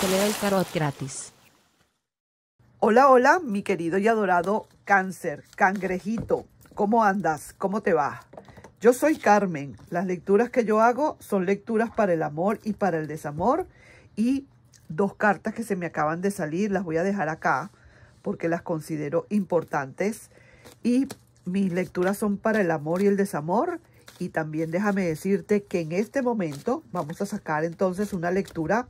te el gratis. Hola, hola, mi querido y adorado cáncer, cangrejito. ¿Cómo andas? ¿Cómo te va? Yo soy Carmen. Las lecturas que yo hago son lecturas para el amor y para el desamor. Y dos cartas que se me acaban de salir, las voy a dejar acá porque las considero importantes. Y mis lecturas son para el amor y el desamor y también déjame decirte que en este momento vamos a sacar entonces una lectura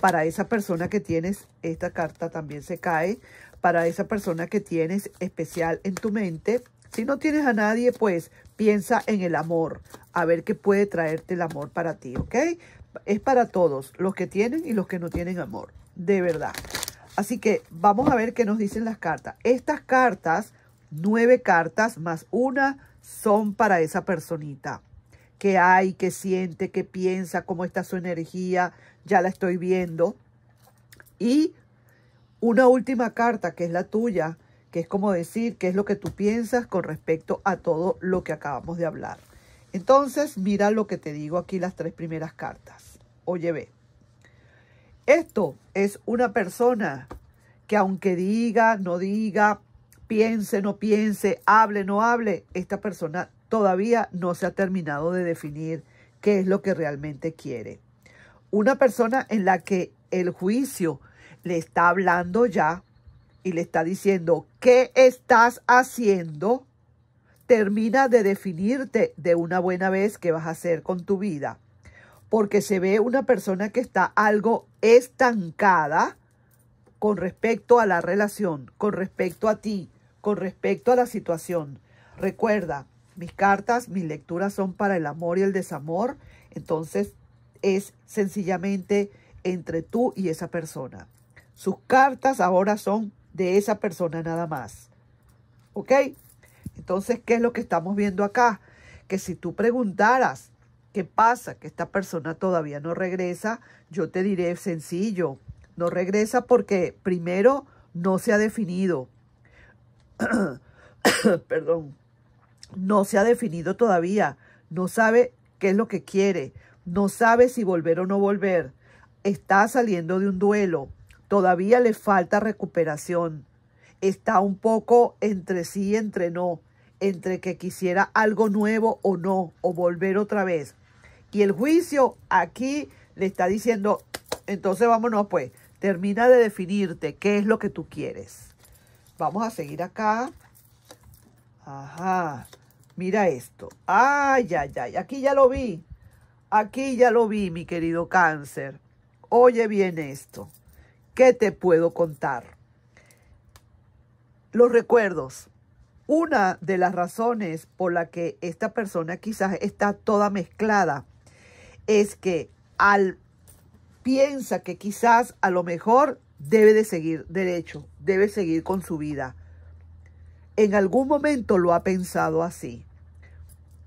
para esa persona que tienes. Esta carta también se cae. Para esa persona que tienes especial en tu mente. Si no tienes a nadie, pues piensa en el amor. A ver qué puede traerte el amor para ti, ¿ok? Es para todos, los que tienen y los que no tienen amor. De verdad. Así que vamos a ver qué nos dicen las cartas. Estas cartas, nueve cartas más una son para esa personita. que hay? que siente? que piensa? ¿Cómo está su energía? Ya la estoy viendo. Y una última carta que es la tuya, que es como decir qué es lo que tú piensas con respecto a todo lo que acabamos de hablar. Entonces, mira lo que te digo aquí las tres primeras cartas. Oye, ve. Esto es una persona que aunque diga, no diga, piense, no piense, hable, no hable, esta persona todavía no se ha terminado de definir qué es lo que realmente quiere. Una persona en la que el juicio le está hablando ya y le está diciendo, ¿qué estás haciendo? Termina de definirte de una buena vez qué vas a hacer con tu vida. Porque se ve una persona que está algo estancada, con respecto a la relación, con respecto a ti, con respecto a la situación. Recuerda, mis cartas, mis lecturas son para el amor y el desamor, entonces es sencillamente entre tú y esa persona. Sus cartas ahora son de esa persona nada más. ¿Ok? Entonces, ¿qué es lo que estamos viendo acá? Que si tú preguntaras qué pasa, que esta persona todavía no regresa, yo te diré sencillo, no regresa porque primero no se ha definido. Perdón. No se ha definido todavía. No sabe qué es lo que quiere. No sabe si volver o no volver. Está saliendo de un duelo. Todavía le falta recuperación. Está un poco entre sí y entre no. Entre que quisiera algo nuevo o no. O volver otra vez. Y el juicio aquí le está diciendo, entonces vámonos pues. Termina de definirte qué es lo que tú quieres. Vamos a seguir acá. Ajá. Mira esto. Ay, ay, ay. Aquí ya lo vi. Aquí ya lo vi, mi querido cáncer. Oye bien esto. ¿Qué te puedo contar? Los recuerdos. Una de las razones por la que esta persona quizás está toda mezclada es que al piensa que quizás a lo mejor debe de seguir derecho, debe seguir con su vida. En algún momento lo ha pensado así.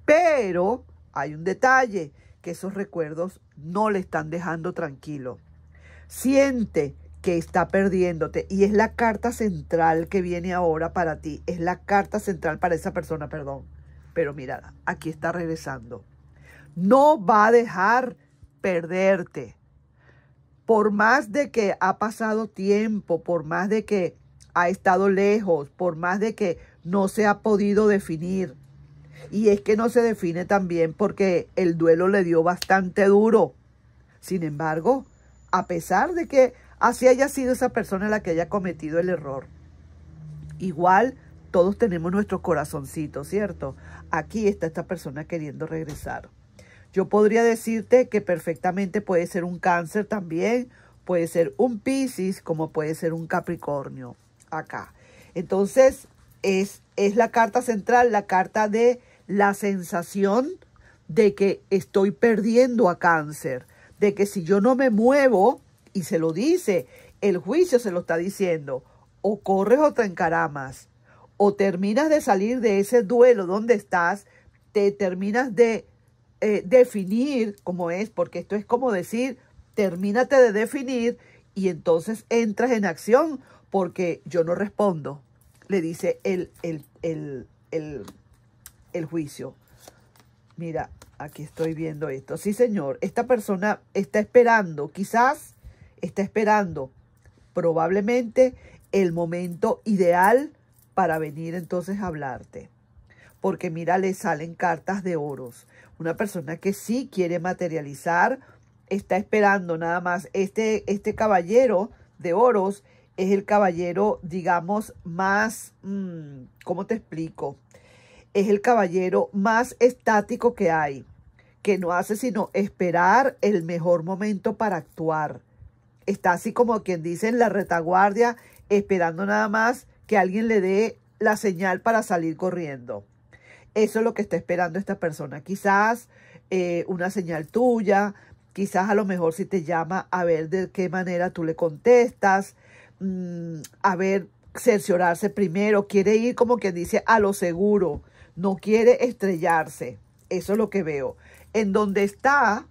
Pero hay un detalle, que esos recuerdos no le están dejando tranquilo. Siente que está perdiéndote y es la carta central que viene ahora para ti, es la carta central para esa persona, perdón. Pero mira, aquí está regresando. No va a dejar perderte por más de que ha pasado tiempo, por más de que ha estado lejos, por más de que no se ha podido definir. Y es que no se define también porque el duelo le dio bastante duro. Sin embargo, a pesar de que así haya sido esa persona la que haya cometido el error, igual todos tenemos nuestro corazoncito, ¿cierto? Aquí está esta persona queriendo regresar. Yo podría decirte que perfectamente puede ser un cáncer también, puede ser un Piscis, como puede ser un Capricornio acá. Entonces, es, es la carta central, la carta de la sensación de que estoy perdiendo a cáncer, de que si yo no me muevo, y se lo dice, el juicio se lo está diciendo, o corres o te encaramas, o terminas de salir de ese duelo donde estás, te terminas de eh, definir, como es, porque esto es como decir, termínate de definir y entonces entras en acción, porque yo no respondo, le dice el, el, el, el juicio. Mira, aquí estoy viendo esto. Sí, señor, esta persona está esperando, quizás está esperando probablemente el momento ideal para venir entonces a hablarte. Porque mira, le salen cartas de oros una persona que sí quiere materializar, está esperando nada más. Este, este caballero de oros es el caballero, digamos, más, mm, ¿cómo te explico? Es el caballero más estático que hay, que no hace sino esperar el mejor momento para actuar. Está así como quien dice en la retaguardia, esperando nada más que alguien le dé la señal para salir corriendo. Eso es lo que está esperando esta persona. Quizás eh, una señal tuya, quizás a lo mejor si te llama a ver de qué manera tú le contestas, mm, a ver, cerciorarse primero, quiere ir como que dice a lo seguro, no quiere estrellarse. Eso es lo que veo. En donde está,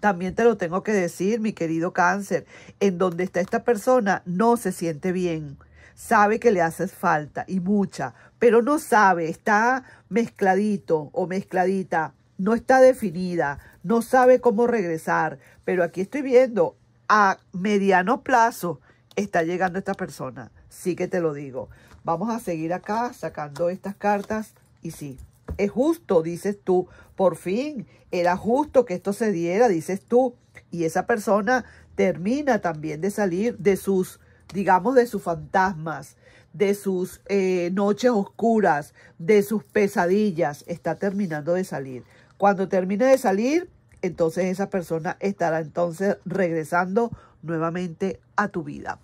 también te lo tengo que decir, mi querido cáncer, en donde está esta persona no se siente bien sabe que le hace falta y mucha, pero no sabe, está mezcladito o mezcladita, no está definida, no sabe cómo regresar, pero aquí estoy viendo a mediano plazo está llegando esta persona, sí que te lo digo. Vamos a seguir acá sacando estas cartas y sí, es justo, dices tú, por fin, era justo que esto se diera, dices tú, y esa persona termina también de salir de sus digamos, de sus fantasmas, de sus eh, noches oscuras, de sus pesadillas, está terminando de salir. Cuando termine de salir, entonces esa persona estará entonces regresando nuevamente a tu vida.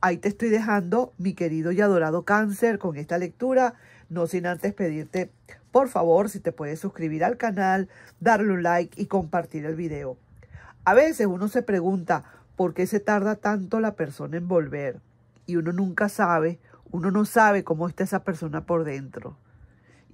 Ahí te estoy dejando, mi querido y adorado cáncer, con esta lectura, no sin antes pedirte, por favor, si te puedes suscribir al canal, darle un like y compartir el video. A veces uno se pregunta, por qué se tarda tanto la persona en volver. Y uno nunca sabe, uno no sabe cómo está esa persona por dentro.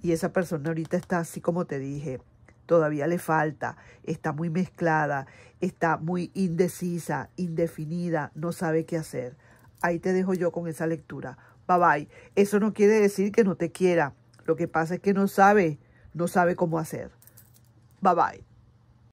Y esa persona ahorita está así como te dije, todavía le falta, está muy mezclada, está muy indecisa, indefinida, no sabe qué hacer. Ahí te dejo yo con esa lectura. Bye bye. Eso no quiere decir que no te quiera. Lo que pasa es que no sabe, no sabe cómo hacer. Bye bye.